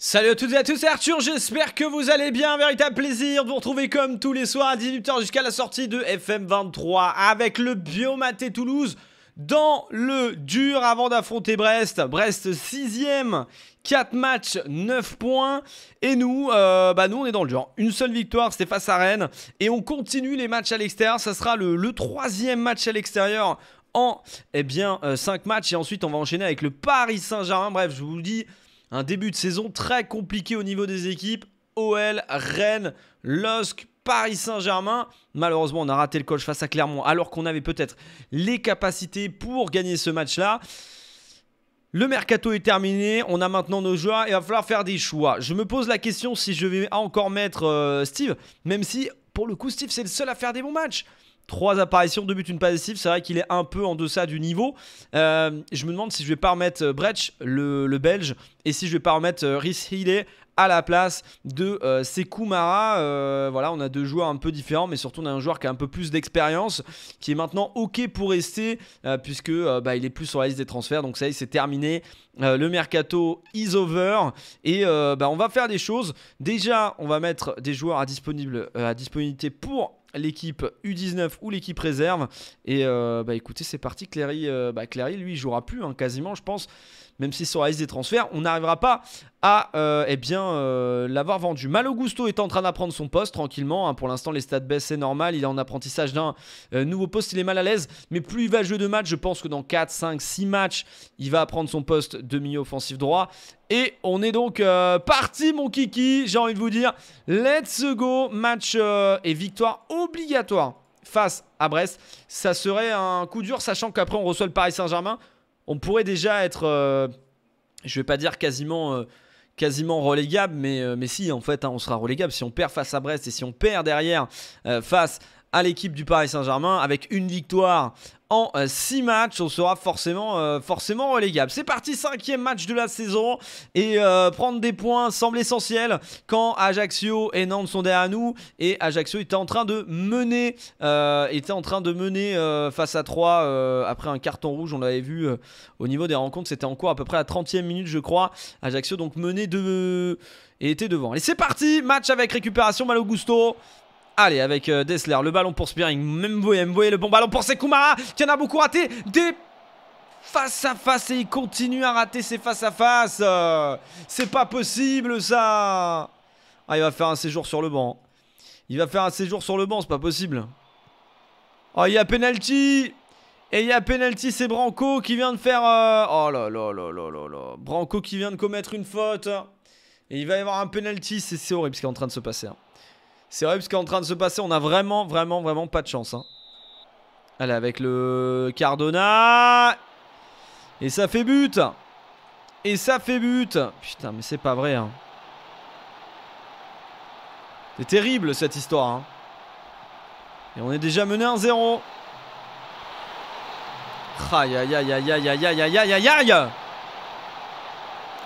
Salut à toutes et à tous, Arthur, j'espère que vous allez bien, un véritable plaisir de vous retrouver comme tous les soirs à 18h jusqu'à la sortie de FM23 avec le Biomaté Toulouse dans le dur avant d'affronter Brest. Brest 6ème, 4 matchs, 9 points. Et nous, euh, bah nous, on est dans le dur. Une seule victoire, c'était face à Rennes. Et on continue les matchs à l'extérieur, ça sera le, troisième match à l'extérieur en eh bien, 5 euh, matchs. Et ensuite, on va enchaîner avec le Paris Saint-Germain. Bref, je vous dis... Un début de saison très compliqué au niveau des équipes. OL, Rennes, LOSC, Paris Saint-Germain. Malheureusement, on a raté le coach face à Clermont alors qu'on avait peut-être les capacités pour gagner ce match-là. Le mercato est terminé, on a maintenant nos joueurs et il va falloir faire des choix. Je me pose la question si je vais encore mettre euh, Steve, même si pour le coup Steve c'est le seul à faire des bons matchs. Trois apparitions, deux buts, une passive. C'est vrai qu'il est un peu en deçà du niveau. Euh, je me demande si je vais pas remettre euh, Brecht, le, Belge, et si je vais pas remettre euh, Rhys Healy à la place de Sekou Mara. voilà, on a deux joueurs un peu différents, mais surtout on a un joueur qui a un peu plus d'expérience, qui est maintenant OK pour rester, puisque bah, il est plus sur la liste des transferts. Donc ça y est, c'est terminé. le mercato is over. Et bah, on va faire des choses. Déjà, on va mettre des joueurs à, disponible, à disponibilité pour l'équipe U19 ou l'équipe réserve. Et euh, bah écoutez, c'est parti. Cléry, euh, bah, lui, il jouera plus hein, quasiment, je pense même si sur la des transferts, on n'arrivera pas à euh, eh bien euh, l'avoir vendu. Malo Gusto est en train d'apprendre son poste tranquillement. Hein. Pour l'instant, les stats baissent, c'est normal. Il est en apprentissage d'un euh, nouveau poste. Il est mal à l'aise, mais plus il va jouer de matchs, je pense que dans 4, 5, 6 matchs, il va apprendre son poste de milieu offensif droit. Et on est donc parti, mon kiki. J'ai envie de vous dire, let's go. Match et victoire obligatoire face à Brest. Ça serait un coup dur, sachant qu'après on reçoit le Paris Saint-Germain on pourrait déjà être, euh, je vais pas dire quasiment, euh, quasiment relégable, mais, euh, mais si, en fait, hein, on sera relégable si on perd face à Brest et si on perd derrière face à l'équipe du Paris Saint-Germain avec une victoire en 6 euh, matchs. On sera forcément, euh, forcément relégable. C'est parti, cinquième match de la saison. Et euh, prendre des points semble essentiel quand Ajaccio et Nantes sont derrière nous. Et Ajaccio était en train de mener, était en train de mener face à 3 après un carton rouge. On l'avait vu au niveau des rencontres. C'était encore à peu près la 30e minute, je crois. Ajaccio donc menait de... Et était devant. Et c'est parti, match avec récupération, Malo Gusto. Allez, avec euh, Dessler, le ballon pour Spearing, même voyez le bon ballon pour Sekoumara, qui en a beaucoup raté, des face à face et il continue à rater ses face à face. Euh, c'est pas possible ça. Ah, il va faire un séjour sur le banc. Il va faire un séjour sur le banc, c'est pas possible. Oh, il y a penalty. Et il y a penalty, c'est Branco qui vient de faire. Euh, oh là là là là là là. Branco qui vient de commettre une faute. Et il va y avoir un penalty, c'est horrible ce qui est en train de se passer. Hein. C'est vrai ce qui en train de se passer. On a vraiment, vraiment, vraiment pas de chance. Hein. Allez, avec le Cardona. Et ça fait but. Et ça fait but. Putain, mais c'est pas vrai. Hein. C'est terrible cette histoire. Hein. Et on est déjà mené 1-0. Aïe aïe aïe aïe aïe aïe aïe aïe aïe aïe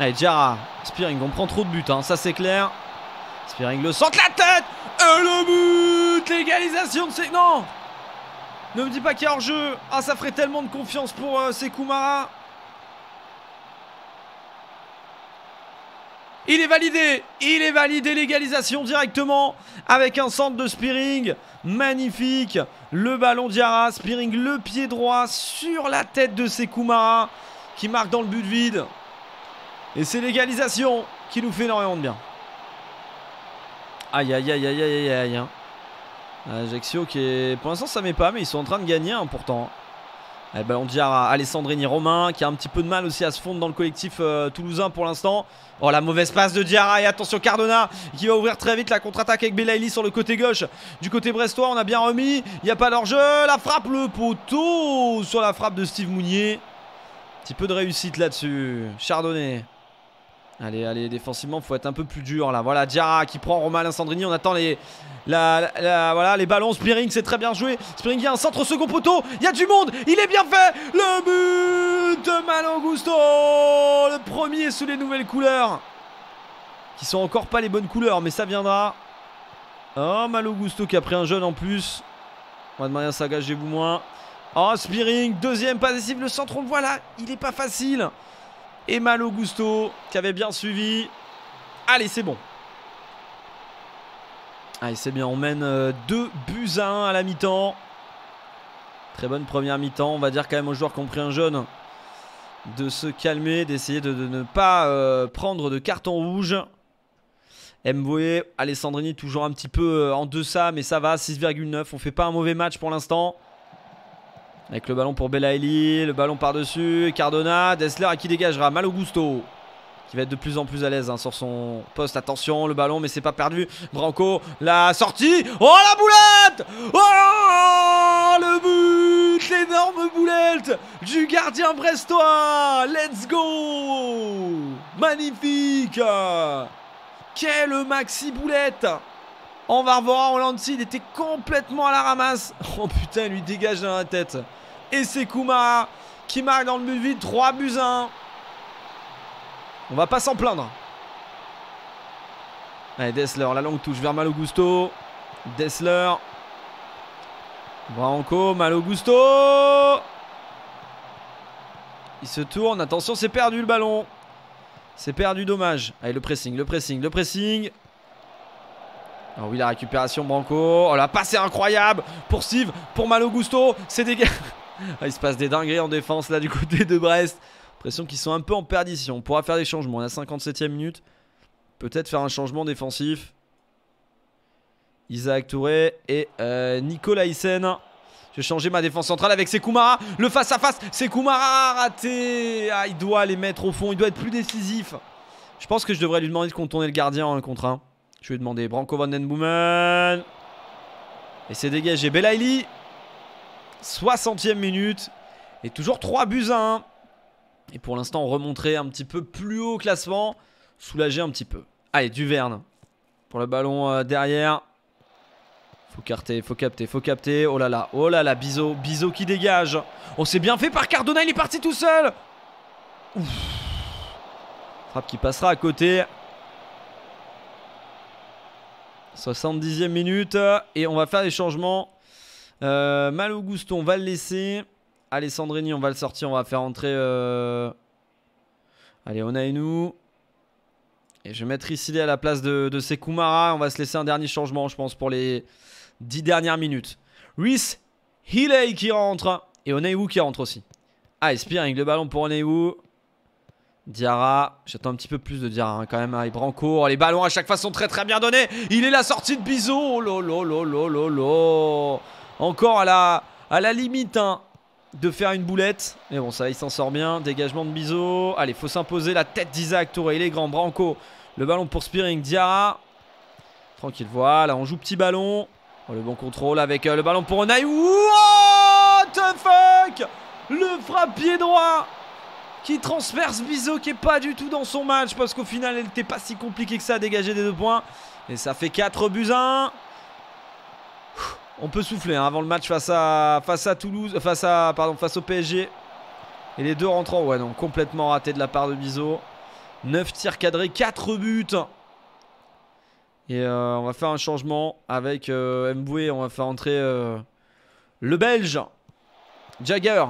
Allez Jara, Spearing, on prend trop de buts, ça c'est clair. Spiring le centre, la tête Et le but L'égalisation de ces... Non Ne me dis pas qu'il y a hors-jeu Ah, ça ferait tellement de confiance pour euh, Sekoumara Il est validé Il est validé l'égalisation directement avec un centre de Spearing. Magnifique Le ballon Diarra Spearing le pied droit sur la tête de Sekoumara qui marque dans le but vide. Et c'est l'égalisation qui nous fait énormément de bien. Aïe, aïe, aïe, aïe, aïe, aïe, aïe. Ajaccio hein. euh, qui est... Pour l'instant, ça met pas, mais ils sont en train de gagner, hein, pourtant. Eh ben, on Alessandrini Romain qui a un petit peu de mal aussi à se fondre dans le collectif euh, toulousain pour l'instant. Oh la mauvaise passe de Diarra et attention Cardona qui va ouvrir très vite la contre-attaque avec Belaïli sur le côté gauche. Du côté brestois on a bien remis, il n'y a pas leur jeu, la frappe le poteau sur la frappe de Steve Mounier. Un petit peu de réussite là-dessus, Chardonnay. Allez, allez, défensivement, faut être un peu plus dur là. Voilà, Diarra qui prend Romain Sandrini. On attend les, voilà, les ballons. Spearing, c'est très bien joué. Spearing, il y a un centre second poteau. Il y a du monde. Il est bien fait. Le but de Gusto Le premier sous les nouvelles couleurs. Qui sont encore pas les bonnes couleurs, mais ça viendra. Oh, Malo Gusto qui a pris un jeune en plus. On va demander à Sagagez-vous moins. Oh, Spearing, deuxième pas le centre, on voit là. Il est pas facile et Malo qui avait bien suivi. Allez, c'est bon. Allez, c'est bien, on mène 2 euh, buts à 1 à la mi-temps. Très bonne première mi-temps. On va dire quand même aux joueurs qui un jeune de se calmer, d'essayer de, ne pas euh, prendre de carton rouge. Mboué, Alessandrini toujours un petit peu euh, en deçà, mais ça va, 6,9. On fait pas un mauvais match pour l'instant. Avec le ballon pour Eli, le ballon par-dessus, Cardona, Dessler à qui dégagera Malogusto qui va être de plus en plus à l'aise hein, sur son poste. Attention, le ballon, mais c'est pas perdu. Branco, la sortie. Oh la boulette Oh le but L'énorme boulette du gardien brestois Let's go Magnifique Quelle maxi boulette on va revoir Hollandsi, il était complètement à la ramasse. Oh putain, il lui dégage dans la tête. Et c'est Kuma qui marque dans le but vide. 3 buts 1. On va pas s'en plaindre. Allez, Dessler, la longue touche vers Malogusto. Dessler. Branco, Malogusto. Il se tourne. Attention, c'est perdu le ballon. C'est perdu, dommage. Allez, le pressing, le pressing, le pressing oui, la récupération Branco. Oh, la passe incroyable pour Steve, pour Malo Gusto. C'est des ah, il se passe des dingueries en défense là du côté de Brest. Pression qu'ils sont un peu en perdition. On pourra faire des changements. On est 57 e minute. Peut-être faire un changement défensif. Isaac Touré et euh, Nicolas Hyssen. Je vais changer ma défense centrale avec Sekoumara. Le face-à-face. Sekumara Sekoumara raté. Ah, il doit les mettre au fond. Il doit être plus décisif. Je pense que je devrais lui demander de contourner le gardien en hein, 1 contre 1. Je lui demander Branko Branco Van Den Boomen. Et c'est dégagé. Belaïli. 60e minute. Et toujours 3 buts 1. Et pour l'instant, on remonterait un petit peu plus haut au classement. Soulager un petit peu. Allez, Duverne. Pour le ballon euh, derrière. Faut carter, faut capter, faut capter. Oh là là, oh là là, Bizo, Bizo qui dégage. On s'est bien fait par Cardona, il est parti tout seul. Ouf. Frappe qui passera à côté. 70e minute. Et on va faire des changements. Euh, on va le laisser. Alessandrini, on va le sortir. On va faire entrer. Euh, allez, on et je vais mettre les à la place de, ses Sekoumara. On va se laisser un dernier changement, je pense, pour les 10 dernières minutes. Rhys Hilley qui rentre. Et Onayou qui rentre aussi. Ah, il avec le ballon pour Onayou. Diarra, j'attends un petit peu plus de Diarra hein, quand même. Branco, hein. les ballons à chaque fois sont très très bien donnés. Il est la sortie de Bizot. Oh lolo, lolo, lolo. Encore à la, à la limite hein, de faire une boulette. Mais bon, ça, il s'en sort bien. Dégagement de Bizot. Allez, faut s'imposer. La tête d'Isaac Touré, il est grand. Branco, le ballon pour Spearing. Diarra, tranquille. Voilà, on joue petit ballon. Oh, le bon contrôle avec euh, le ballon pour Onaï. What oh, the fuck Le frappe pied droit qui transverse Bizot qui est pas du tout dans son match parce qu'au final elle n'était pas si compliquée que ça à dégager des deux points. Et ça fait 4 buts 1. On peut souffler hein, avant le match face à, face à Toulouse, euh, face à pardon, face au PSG. Et les deux rentrants, ouais, donc complètement raté de la part de Bizot. 9 tirs cadrés, 4 buts. Et euh, on va faire un changement avec euh, Mboué. On va faire entrer le Belge, Jagger.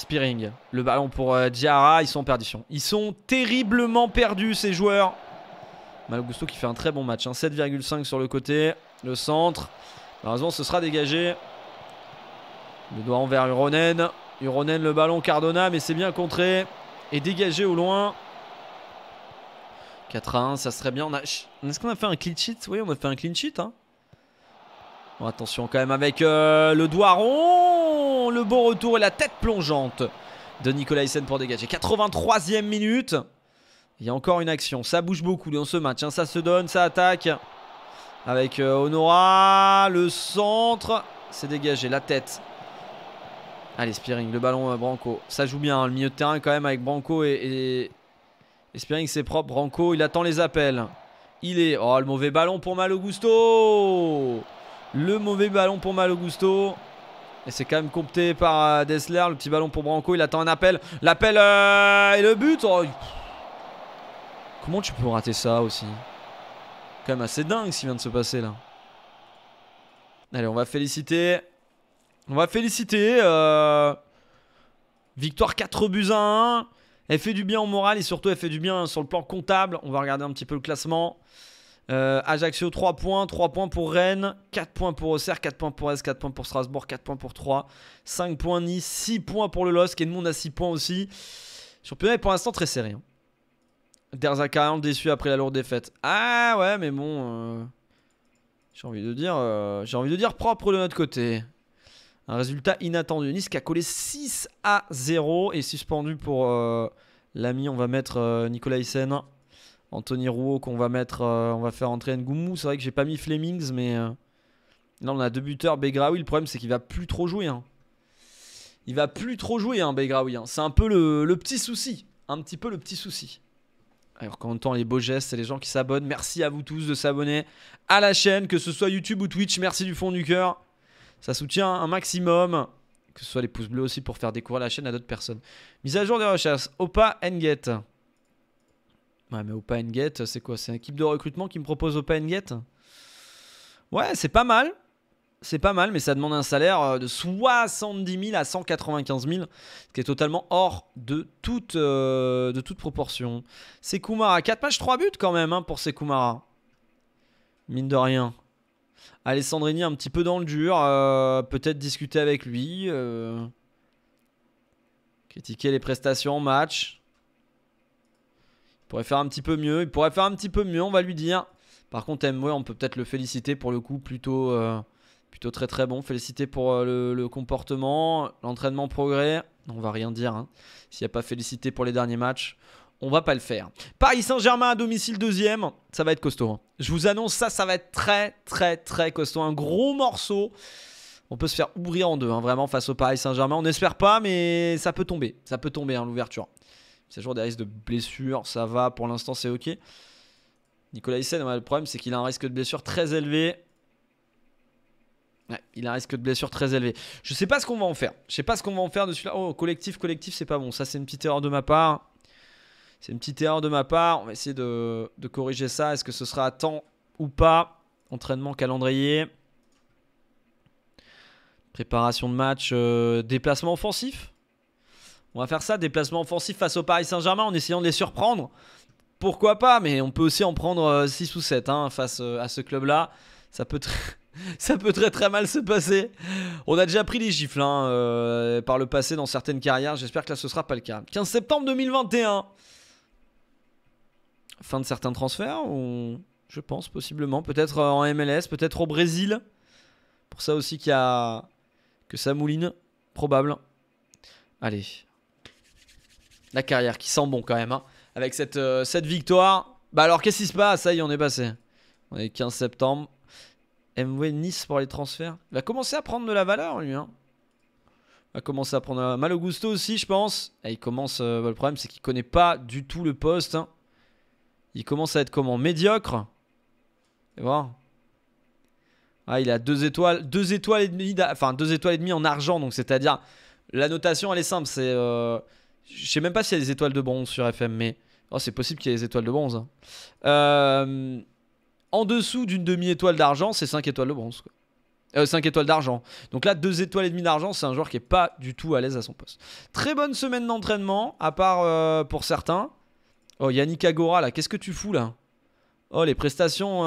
Spearing. Le ballon pour euh, Ils sont en perdition. Ils sont terriblement perdus, ces joueurs. Malgusto qui fait un très bon match. 7,5 hein. sur le côté. Le centre. Malheureusement, ce sera dégagé. Le doigt envers Uronen. Uronen, le ballon. Cardona, mais c'est bien contré. Et dégagé au loin. 4 à 1, ça serait bien. Est-ce qu'on a fait un clean sheet Oui, on a fait un clean hein attention quand même avec euh, le doigt rond. Le beau retour et la tête plongeante de Nicolas Hyssen pour dégager. 83e minute. Il y a encore une action. Ça bouge beaucoup dans ce match. Ça se donne, ça attaque. Avec euh, Honora, le centre. C'est dégagé, la tête. Allez, Spiring. le ballon à euh, Branco. Ça joue bien, hein, le milieu de terrain quand même avec Branco et, Espiring, c'est propre. Branco, il attend les appels. Il est... Oh, le mauvais ballon pour Malogusto Gusto le mauvais ballon pour Malogusto. Et c'est quand même compté par euh, Dessler. Le petit ballon pour Branco. Il attend un appel. L'appel euh, et le but. Oh, Comment tu peux rater ça aussi Quand même assez dingue ce qui vient de se passer là. Allez, on va féliciter. On va féliciter. Euh, Victoire 4 buts 1. Elle fait du bien au moral et surtout elle fait du bien sur le plan comptable. On va regarder un petit peu le classement. Euh, Ajaccio 3 points, 3 points pour Rennes, 4 points pour Auxerre, 4 points pour S, 4 points pour Strasbourg, 4 points pour 3, 5 points Nice, 6 points pour le LOSC, monde a 6 points aussi. Championnat est pour l'instant très serré. Hein. Derzaka déçu après la lourde défaite. Ah ouais mais bon, euh, j'ai envie de dire, euh, j'ai envie de dire propre de notre côté. Un résultat inattendu. Nice qui a collé 6 à 0 et suspendu pour l'ami, on va mettre Nicolas Hyssen. Anthony Rouault qu'on va mettre, euh, on va faire entrer Ngoumou. C'est vrai que j'ai pas mis Flemings, mais non euh, là on a deux buteurs. Begraoui, le problème c'est qu'il va plus trop jouer. Hein. Il va plus trop jouer, hein, Begraoui. Hein. C'est un peu le, petit souci. Un petit peu le petit souci. Alors quand on temps, les beaux gestes, et les gens qui s'abonnent. Merci à vous tous de s'abonner à la chaîne, que ce soit YouTube ou Twitch. Merci du fond du cœur. Ça soutient un maximum. Que ce soit les pouces bleus aussi pour faire découvrir la chaîne à d'autres personnes. Mise à jour des recherches. Opa Enget. Ouais, mais Gate, c'est quoi C'est un équipe de recrutement qui me propose Gate Ouais, c'est pas mal. C'est pas mal, mais ça demande un salaire euh, de 70 000 à 195 000, ce qui est totalement hors de toute, euh, de toute proportion. à 4 matchs, 3 buts quand même hein, pour Sekumara. Mine de rien. Alessandrini un petit peu dans le dur, euh, peut-être discuter avec lui. critiquer les prestations en match pourrait faire un petit peu mieux. Il pourrait faire un petit peu mieux, on va lui dire. Par contre, MW, on peut peut-être le féliciter pour le coup, plutôt, euh, plutôt très très bon. Féliciter pour euh, le, comportement, l'entraînement progrès. On va rien dire. Hein. S'il n'y a pas félicité pour les derniers matchs, on va pas le faire. Paris Saint-Germain à domicile deuxième, ça va être costaud. Hein. Je vous annonce ça, ça va être très très très costaud. Un gros morceau. On peut se faire ouvrir en deux, hein, vraiment, face au Paris Saint-Germain. On n'espère pas, mais ça peut tomber. Ça peut tomber, l'ouverture. C'est toujours des risques de blessure, ça va, pour l'instant c'est ok. Nicolas Hyssen, le problème c'est qu'il a un risque de blessure très élevé. Ouais, il a un risque de blessure très élevé. Je sais pas ce qu'on va en faire. Je sais pas ce qu'on va en faire de celui-là. Oh, collectif, collectif, c'est pas bon. Ça, c'est une petite erreur de ma part. C'est une petite erreur de ma part. On va essayer de, corriger ça. Est-ce que ce sera à temps ou pas Entraînement, calendrier. Préparation de match, euh, déplacement offensif. On va faire ça, déplacement offensif face au Paris Saint-Germain en essayant de les surprendre. Pourquoi pas, mais on peut aussi en prendre 6 euh, ou 7 hein, face euh, à ce club-là. Ça peut très... Ça peut très très mal se passer. On a déjà pris les gifles hein, euh, par le passé dans certaines carrières. J'espère que là ce sera pas le cas. 15 septembre 2021. Fin de certains transferts, je pense possiblement. Peut-être en MLS, peut-être au Brésil. Pour ça aussi qu'il y a que ça mouline. Probable. Allez, la carrière qui sent bon quand même. Hein. Avec cette, euh, cette victoire. Bah alors qu'est-ce qui se passe Ça y est, on est passé. On est 15 septembre. MW Nice pour les transferts. Il va commencer à prendre de la valeur lui. Hein. Il va commencer à prendre euh, mal au gusto aussi, je pense. Et il commence. Euh, bah, le problème, c'est qu'il connaît pas du tout le poste. Hein. Il commence à être comment Médiocre. Et voir. Ah, il a deux étoiles, deux étoiles et demie, enfin deux étoiles et demie en argent. Donc c'est-à-dire, la notation elle est simple, c'est je sais même pas s'il y a des étoiles de bronze sur FM, mais oh, c'est possible qu'il y ait des étoiles de bronze. Hein. Euh, en dessous d'une demi-étoile d'argent, c'est 5 étoiles de bronze. 5 euh, étoiles d'argent. Donc là, 2 étoiles et demie d'argent, c'est un joueur qui est pas du tout à l'aise à son poste. Très bonne semaine d'entraînement, à part euh, pour certains. Oh, Yannick Agora, là, qu'est-ce que tu fous là Oh, les prestations.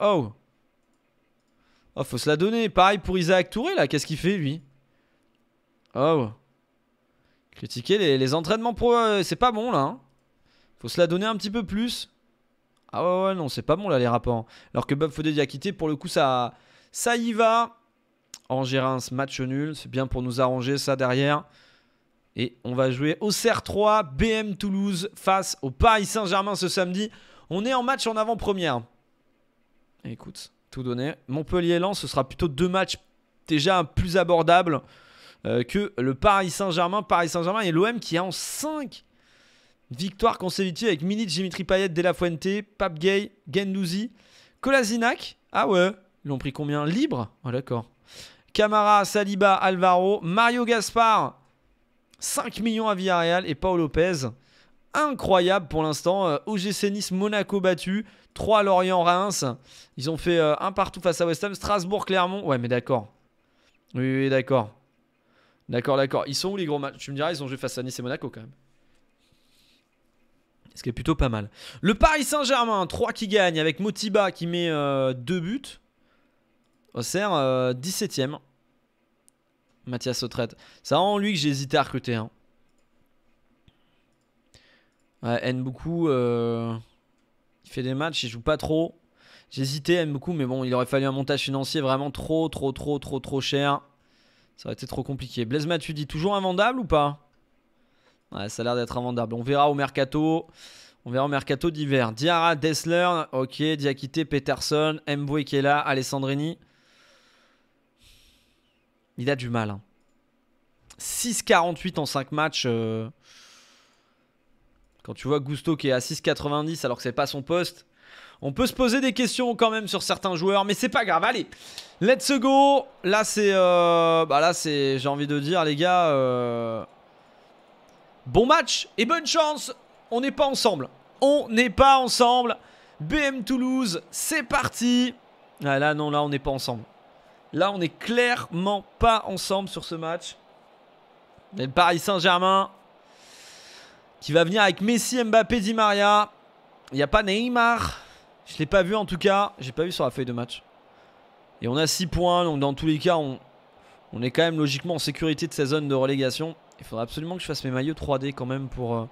Oh Oh, faut se la donner. Pareil pour Isaac Touré, là, qu'est-ce qu'il fait lui Oh Critiquer les, entraînements pro, euh, c'est pas bon là. Hein. Faut se la donner un petit peu plus. Ah ouais, non, c'est pas bon là les rapports. Alors que Bob Fodé a quitté, pour le coup, ça, ça y va. En gérance, match nul. C'est bien pour nous arranger ça derrière. Et on va jouer au CR3, BM Toulouse face au Paris Saint-Germain ce samedi. On est en match en avant-première. Écoute, tout donné. Montpellier-Lens, ce sera plutôt deux matchs déjà plus abordables. Euh, que le Paris Saint-Germain. Paris Saint-Germain et l'OM qui a en 5 victoires consécutives avec Mini, Dimitri Payet, De La Fuente, Pape Gay, Gendouzi, Kolasinac. Ah ouais, ils l'ont pris combien Libre Oh d'accord. Camara, Saliba, Alvaro, Mario Gaspar, 5 millions à Villarreal et Paul Lopez. Incroyable pour l'instant. Euh, OGC Nice, Monaco battu. 3 Lorient, Reims. Ils ont fait euh, un partout face à West Ham. Strasbourg, Clermont. Ouais, mais d'accord. Oui, oui, d'accord. D'accord, d'accord. Ils sont où les gros matchs Tu me diras, ils ont joué face à Nice et Monaco quand même. Ce qui est plutôt pas mal. Le Paris Saint-Germain, 3 qui gagne avec Motiba qui met 2 euh, buts. Auxerre, 17ème. Euh, Mathias Sautrette. C'est vraiment lui que j'ai hésité à recruter. Hein. Ouais, aime beaucoup. Euh, il fait des matchs, il joue pas trop. J'hésitais, aime beaucoup, mais bon, il aurait fallu un montage financier vraiment trop, trop, trop, trop, trop cher. Ça aurait été trop compliqué. Blaise Mathieu toujours invendable ou pas Ouais, ça a l'air d'être invendable. On verra au mercato. On verra au mercato d'hiver. Diarra, Dessler, ok. Diakité, Peterson, Mboué qui est là, Alessandrini. Il a du mal. Hein. 6,48 en 5 matchs. Euh, quand tu vois Gusto qui est à 6,90 alors que c'est pas son poste. On peut se poser des questions quand même sur certains joueurs, mais c'est pas grave. Allez, let's go. Là, c'est... Euh, bah là, c'est... J'ai envie de dire, les gars... Euh, bon match et bonne chance. On n'est pas ensemble. On n'est pas ensemble. BM Toulouse, c'est parti. Ah, là, non, là, on n'est pas ensemble. Là, on n'est clairement pas ensemble sur ce match. Paris Saint-Germain qui va venir avec Messi, Mbappé, Di Maria. Il n'y a pas Neymar. Je l'ai pas vu en tout cas, j'ai pas vu sur la feuille de match. Et on a 6 points, donc dans tous les cas, on, est quand même logiquement en sécurité de sa zone de relégation. Il faudra absolument que je fasse mes maillots 3D quand même pour, euh,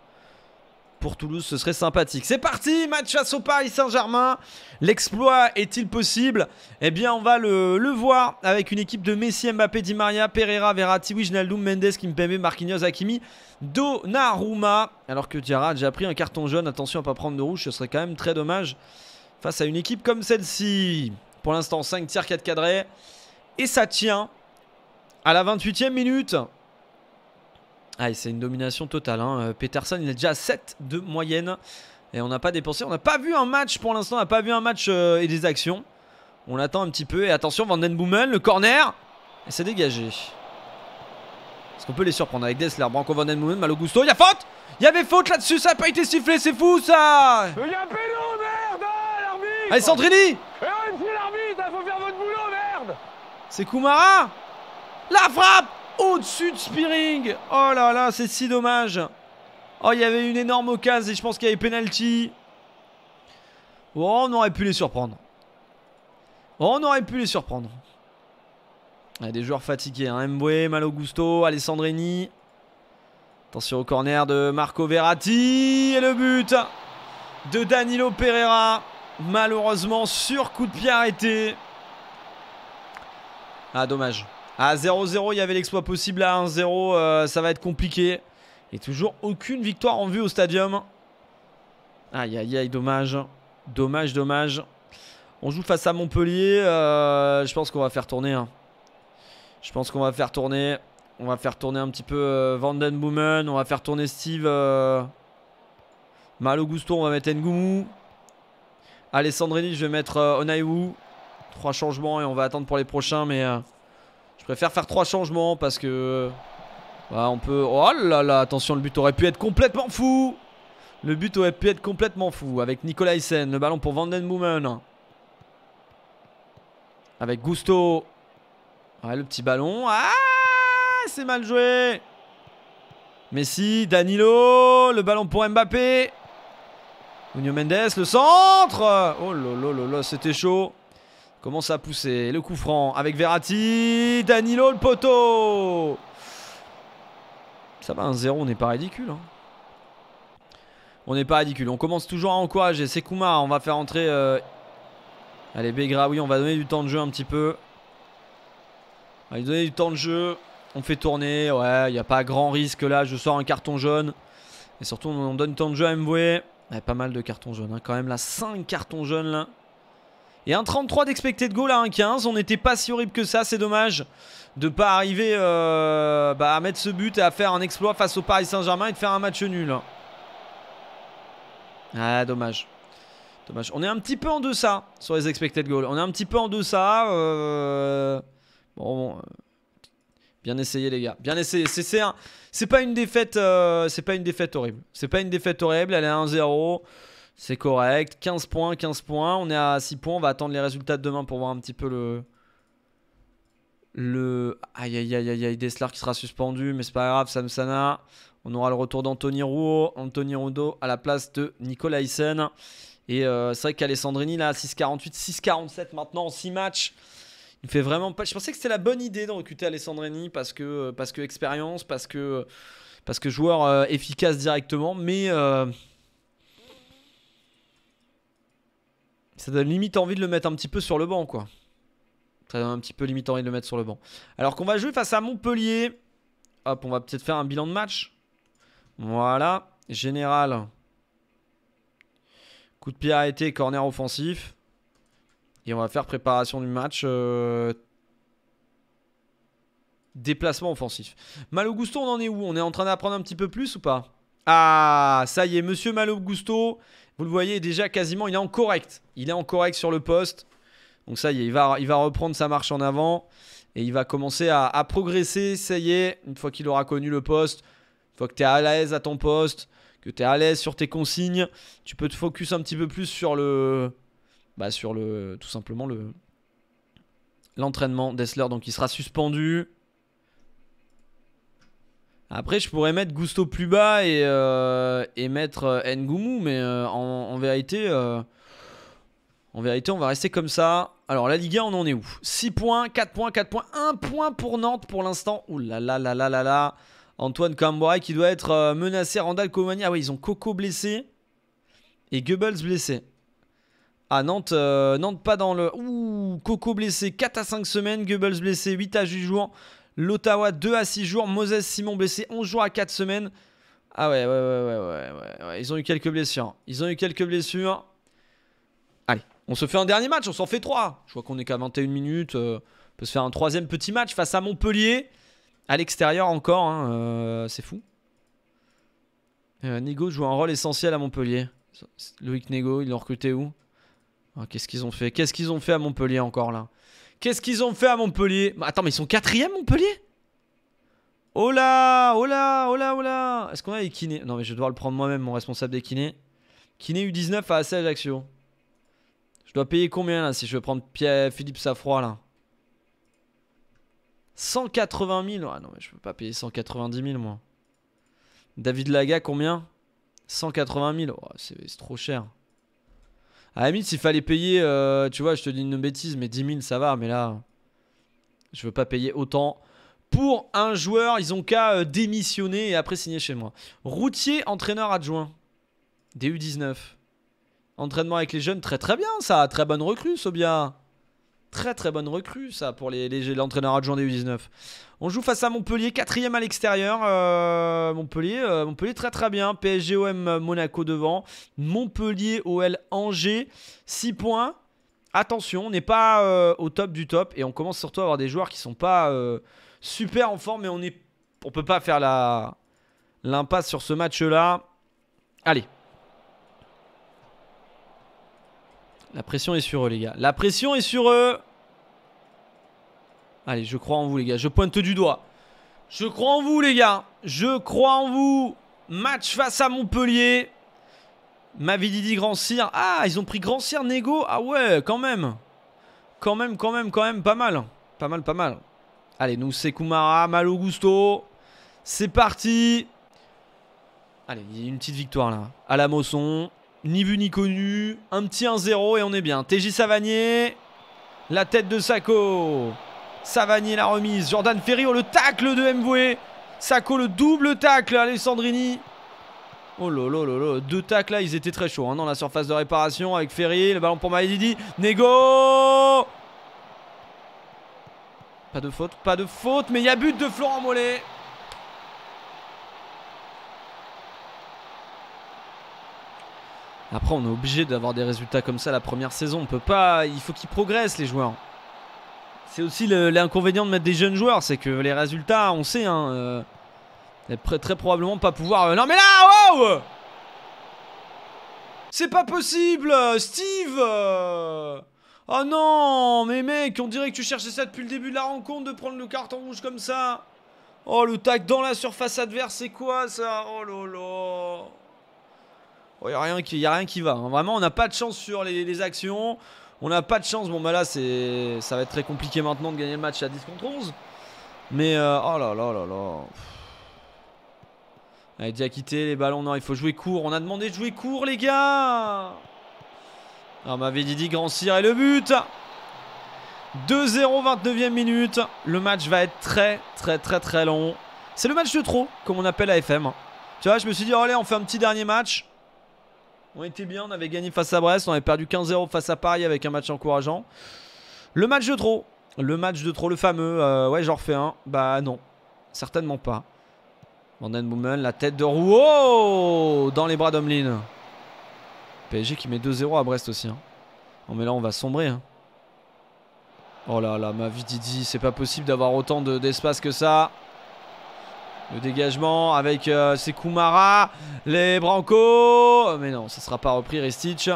pour Toulouse, ce serait sympathique. C'est parti, match face au Paris Saint-Germain. L'exploit est-il possible Eh bien, on va le, voir avec une équipe de Messi, Mbappé, Di Maria, Pereira, Verratti, Wijnaldum, Mendes, Kimpembe, Marquinhos, Hakimi, Donnarumma. Alors que Diarra a déjà pris un carton jaune, attention à ne pas prendre de rouge, ce serait quand même très dommage face à une équipe comme celle-ci. Pour l'instant, 5 tiers 4 cadrés. Et ça tient à la 28e minute. Ah, c'est une domination totale. Hein. Euh, Peterson, il est déjà à 7 de moyenne. Et on n'a pas dépensé. On n'a pas vu un match pour l'instant. On n'a pas vu un match euh, et des actions. On l'attend un petit peu. Et attention, Van Den le corner. Et c'est dégagé. Est-ce qu'on peut les surprendre avec Dessler, Branco Van Den au Malogusto. Il y a faute Il y avait faute là-dessus. Ça n'a pas été sifflé. C'est fou ça Il y a Allez, eh, C'est Kumara La frappe Au-dessus de Spearing Oh là là, c'est si dommage Oh, il y avait une énorme occasion et je pense qu'il y avait penalty. Oh, on aurait pu les surprendre. Oh, on aurait pu les surprendre. Il y a des joueurs fatigués. Hein. Mboué, Malo Gusto, Alessandrini. Attention au corner de Marco Verratti. Et le but de Danilo Pereira malheureusement sur coup de pied arrêté. Ah dommage. À 0-0, il y avait l'exploit possible. À 1-0, euh, ça va être compliqué. Et toujours aucune victoire en vue au stadium. Aïe, aïe, aïe, dommage. Dommage, dommage. On joue face à Montpellier. Euh, je pense qu'on va faire tourner. Hein. Je pense qu'on va faire tourner. On va faire tourner un petit peu euh, Vanden Vandenboomen. On va faire tourner Steve. Malo Gusto, on va mettre Ngumu. Allez, Sandrini, je vais mettre euh, Onayou. Trois changements et on va attendre pour les prochains. Mais euh, je préfère faire trois changements parce que... Euh, bah, on peut... Oh là là, attention, le but aurait pu être complètement fou Le but aurait pu être complètement fou avec Nicolas Hyssen. Le ballon pour Boomen. Avec Gusto. Ouais, le petit ballon. Ah C'est mal joué Messi, Danilo, le ballon pour Mbappé. Nuno Mendes, le centre Oh là c'était chaud. Commence à pousser. Le coup franc avec Verratti. Danilo, le poteau Ça va, un zéro, on n'est pas ridicule. Hein. On n'est pas ridicule. On commence toujours à encourager. C'est Kuma, on va faire entrer... Euh, allez, Begra, oui, on va donner du temps de jeu un petit peu. On va lui donner du temps de jeu. On fait tourner. Ouais, il n'y a pas grand risque là. Je sors un carton jaune. Et surtout, on donne du temps de jeu à Mvoué pas mal de cartons jaunes. Hein. Quand même, là, 5 cartons jaunes, là. Et un 33 de goal à 15 On n'était pas si horrible que ça. C'est dommage de pas arriver euh, bah, à mettre ce but et à faire un exploit face au Paris Saint-Germain et de faire un match nul. Ah, dommage. Dommage. On est un petit peu en deçà sur les expected goals. On est un petit peu en deçà. Euh... Bon, euh, Bien essayé les gars, bien essayé. C'est pas une défaite, euh, c'est pas une défaite horrible. C'est pas une défaite horrible, elle est à 1-0. C'est correct, 15 points, 15 points. On est à 6 points, on va attendre les résultats de demain pour voir un petit peu le le aïe aïe aïe aïe aïe Deslar qui sera suspendu, mais c'est pas grave, Samsana. On aura le retour d'Anthony Rouault, Anthony Rondeau à la place de Nicolas Hyssen. Et euh, c'est vrai qu'Alessandrini là 6-47 maintenant en 6 matchs vraiment pas. Je pensais que c'était la bonne idée de recruter Alessandrini parce que euh, parce que expérience, parce que parce que joueur euh, efficace directement, mais euh, ça donne limite envie de le mettre un petit peu sur le banc, quoi. Ça donne un petit peu limite envie de le mettre sur le banc. Alors qu'on va jouer face à Montpellier. Hop, on va peut-être faire un bilan de match. Voilà, général. Coup de pied arrêté, corner offensif. Et on va faire préparation du match. Euh, déplacement offensif. Gusto, on en est où On est en train d'apprendre un petit peu plus ou pas Ah, ça y est, monsieur Gusto, vous le voyez déjà quasiment, il est en correct. Il est en correct sur le poste. Donc ça y est, il va, il va reprendre sa marche en avant. Et il va commencer à, à progresser, ça y est, une fois qu'il aura connu le poste. Une fois que tu es à l'aise à ton poste, que tu es à l'aise sur tes consignes, tu peux te focus un petit peu plus sur le, bah, sur le tout simplement le l'entraînement d'Essler. Donc il sera suspendu. Après, je pourrais mettre Gusto plus bas et, euh, et mettre euh, Ngumu, mais euh, en, vérité, en vérité, on va rester comme ça. Alors, la Ligue 1, on en est où 6 points, 4 points, 4 points, 1 point pour Nantes pour l'instant. Ouh là là là là là là. Antoine Camboy qui doit être menacé. Randall Comania, ah oui ils ont Coco blessé et Goebbels blessé. Ah, Nantes, euh, Nantes pas dans le... Ouh, Coco blessé 4 à 5 semaines, Goebbels blessé 8 à 8 jours, l'Ottawa 2 à 6 jours, Moses Simon blessé 11 jours à 4 semaines. Ah ouais, ouais, ouais, ouais, ouais, ils ont eu quelques blessures. Ils ont eu quelques blessures. Allez, on se fait un dernier match, on s'en fait 3. Je vois qu'on est qu'à 21 minutes. Euh, on peut se faire un troisième petit match face à Montpellier. À l'extérieur encore, hein, euh, c'est fou. Nego joue un rôle essentiel à Montpellier. Loïc Nego, il l'a recruté où ah, qu'est-ce qu'ils ont fait Qu'est-ce qu'ils ont fait à Montpellier encore là Qu'est-ce qu'ils ont fait à Montpellier Attends, mais ils sont quatrième Montpellier Oh là Oh là Oh là Oh là Est-ce qu'on a les Non, mais je vais devoir le prendre moi-même, mon responsable des kinés. Kiné U19 à AC Ajaccio. Je dois payer combien là si je veux prendre Pierre Philippe Safroy là 180 000 Ah non, mais je peux pas payer 190 000 moi. David Laga, combien 180 000 oh, C'est trop cher. À la s'il fallait payer, euh, tu vois, je te dis une bêtise, mais 10 000, ça va, mais là, je veux pas payer autant. Pour un joueur, ils ont qu'à euh, démissionner et après signer chez moi. Routier, entraîneur adjoint. DU19. Entraînement avec les jeunes, très très bien ça. Très bonne recrue, Sobia. Très très bonne recrue ça pour l'entraîneur les, adjoint des U19. On joue face à Montpellier, quatrième à l'extérieur. Euh, Montpellier, euh, Montpellier très très bien. PSGOM Monaco devant. Montpellier OL Angers, 6 points. Attention, on n'est pas euh, au top du top et on commence surtout à avoir des joueurs qui sont pas super en forme mais on est on peut pas faire l'impasse sur ce match là. Allez, La pression est sur eux, les gars. La pression est sur eux. Allez, je crois en vous, les gars. Je pointe du doigt. Je crois en vous, les gars. Je crois en vous. Match face à Montpellier. Mavididi, Grand Cyr. Ah, ils ont pris Grand Cyr, Nego. Ah ouais, quand même. Quand même, quand même, quand même. Pas mal. Pas mal, pas mal. Allez, nous, c'est Kumara, Malo Gusto. C'est parti. Allez, il y a une petite victoire là. À la Mosson. Ni vu ni connu. Un petit 1-0 et on est bien. TJ Savanier. La tête de Sako. Savanier la remise. Jordan Ferry, oh, le tacle de Mvoué. Sako le double tacle. Alessandrini. Oh là là deux tacles là, ils étaient très chauds hein, dans la surface de réparation avec Ferry, le ballon pour Maïdidi, Nego Pas de faute, pas de faute, mais il y a but de Florent Mollet Après, on est obligé d'avoir des résultats comme ça la première saison. On peut pas. Il faut qu'ils progressent, les joueurs. C'est aussi l'inconvénient de mettre des jeunes joueurs, c'est que les résultats, on sait, hein, euh, très probablement pas pouvoir. Euh, non mais là, wow C'est pas possible, Steve Oh non, mais mec, on dirait que tu cherchais ça depuis le début de la rencontre de prendre le carton rouge comme ça. Oh le tac dans la surface adverse, c'est quoi ça Oh lolo il oh, n'y a, rien qui, y a rien qui va. Hein. Vraiment, on n'a pas de chance sur les, actions. On n'a pas de chance. Bon, bah là, ça va être très compliqué maintenant de gagner le match à 10 contre 11. Mais euh, oh là là là là. déjà quitté les ballons. Non, il faut jouer court. On a demandé de jouer court, les gars. Alors, m'avait dit grand cire et le but. 2-0, 29e minute. Le match va être très, très, très, très long. C'est le match de trop, comme on appelle à FM. Tu vois, je me suis dit, oh, allez, on fait un petit dernier match. On était bien, on avait gagné face à Brest, on avait perdu 15-0 face à Paris avec un match encourageant. Le match de trop, le match de trop, le fameux. Euh, ouais, j'en refais un. Bah non, certainement pas. Boomen, la tête de Rouault dans les bras d'Omlin. PSG qui met 2-0 à Brest aussi. Hein. Non mais là on va sombrer. Hein. Oh là là, ma vie Didi, c'est pas possible d'avoir autant d'espace que ça. Le dégagement avec ses euh, Les Brancos. Mais non, ça ne sera pas repris. Restitch.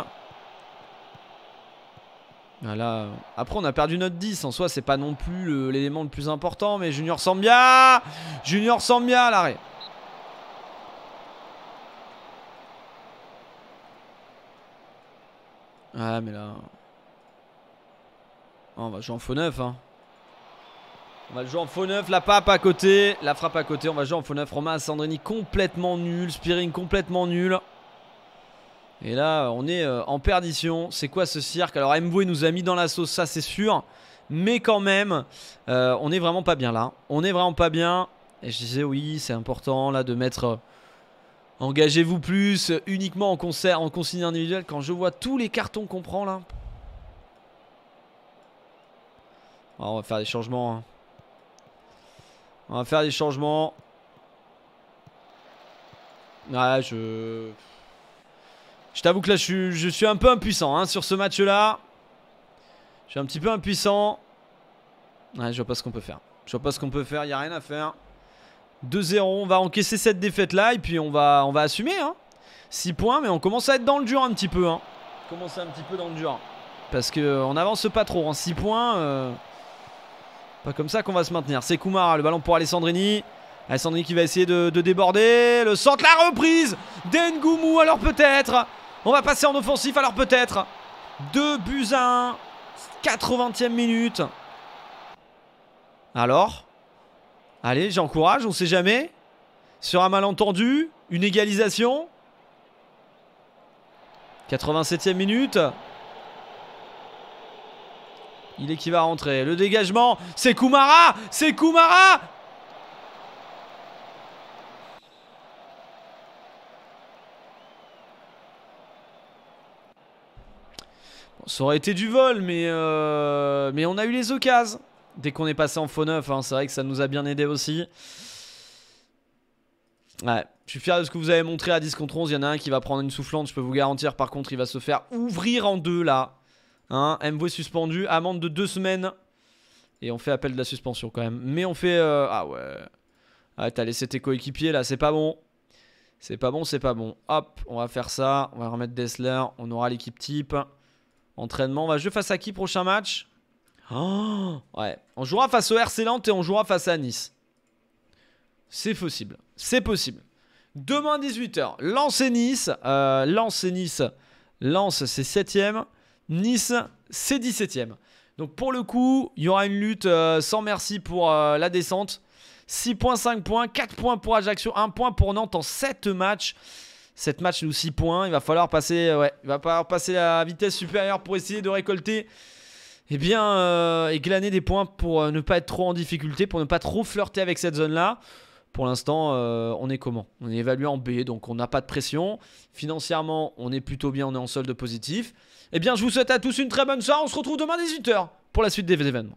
Voilà. Après, on a perdu notre 10. En soi, c'est pas non plus l'élément le plus important. Mais Junior Sambia. Junior Sambia à l'arrêt. Ah, mais là. Ah, on va jouer en neuf. Hein. On va le jouer en faux neuf, la pape à côté, la frappe à côté, on va jouer en faux neuf. Romain Sandrini complètement nul, Spiring complètement nul. Et là, on est euh, en perdition. C'est quoi ce cirque Alors Mboué nous a mis dans la sauce, ça c'est sûr. Mais quand même, euh, on est vraiment pas bien là. On est vraiment pas bien. Et je disais oui, c'est important là de mettre... Euh, engagez-vous plus uniquement en concert, en consigne individuelle. Quand je vois tous les cartons qu'on prend là... on va faire des changements. Hein. On va faire des changements. Ouais, je... Je t'avoue que là, je suis, un peu impuissant hein, sur ce match-là. Je suis un petit peu impuissant. Ouais, je vois pas ce qu'on peut faire. Je vois pas ce qu'on peut faire, il a rien à faire. 2-0, on va encaisser cette défaite-là et puis on va, on va assumer. 6 hein. points, mais on commence à être dans le dur un petit peu. Hein. Commencez un petit peu dans le dur. Parce qu'on n'avance pas trop. En 6 points... Euh, pas comme ça qu'on va se maintenir. C'est Koumara, le ballon pour Alessandrini. Alessandrini qui va essayer de, déborder. Le centre, la reprise d'Engoumou, alors peut-être. On va passer en offensif, alors peut-être. 2 buts à 1. 80e minute. Alors Allez, j'encourage, on sait jamais. Sur un malentendu, une égalisation. 87e minute. Il est qui va rentrer. Le dégagement, c'est Kumara. C'est Kumara. Ça aurait été du vol, mais, euh, mais on a eu les occasions. Dès qu'on est passé en faux neuf, hein, c'est vrai que ça nous a bien aidé aussi. Ouais, je suis fier de ce que vous avez montré à 10 contre 11. Il y en a un qui va prendre une soufflante, je peux vous garantir. Par contre, il va se faire ouvrir en deux là. Hein, MV suspendu, amende de deux semaines. Et on fait appel de la suspension quand même. Mais on fait... Euh, ah ouais. Ah, t'as laissé tes coéquipiers là, c'est pas bon. C'est pas bon, c'est pas bon. Hop, on va faire ça. On va remettre Dessler. On aura l'équipe type. Entraînement. On va jouer face à qui prochain match oh Ouais. On jouera face au RC Lente et on jouera face à Nice. C'est possible. C'est possible. Demain 18h, Lance et Nice. Euh, et Nice. Lance c'est 7ème. Nice, c'est 17ème. Donc pour le coup, il y aura une lutte euh, sans merci pour euh, la descente. 6 points, 5 points, 4 points pour Ajaccio, 1 point pour Nantes en 7 matchs. 7 matchs nous 6 points. Il va falloir passer, euh, ouais, il va falloir passer la vitesse supérieure pour essayer de récolter et eh bien, euh, et glaner des points pour ne pas être trop en difficulté, pour ne pas trop flirter avec cette zone-là. Pour l'instant, euh, on est comment On est évalué en B, donc on n'a pas de pression. Financièrement, on est plutôt bien, on est en solde positif. Eh bien, je vous souhaite à tous une très bonne soirée. On se retrouve demain à 18h pour la suite des événements.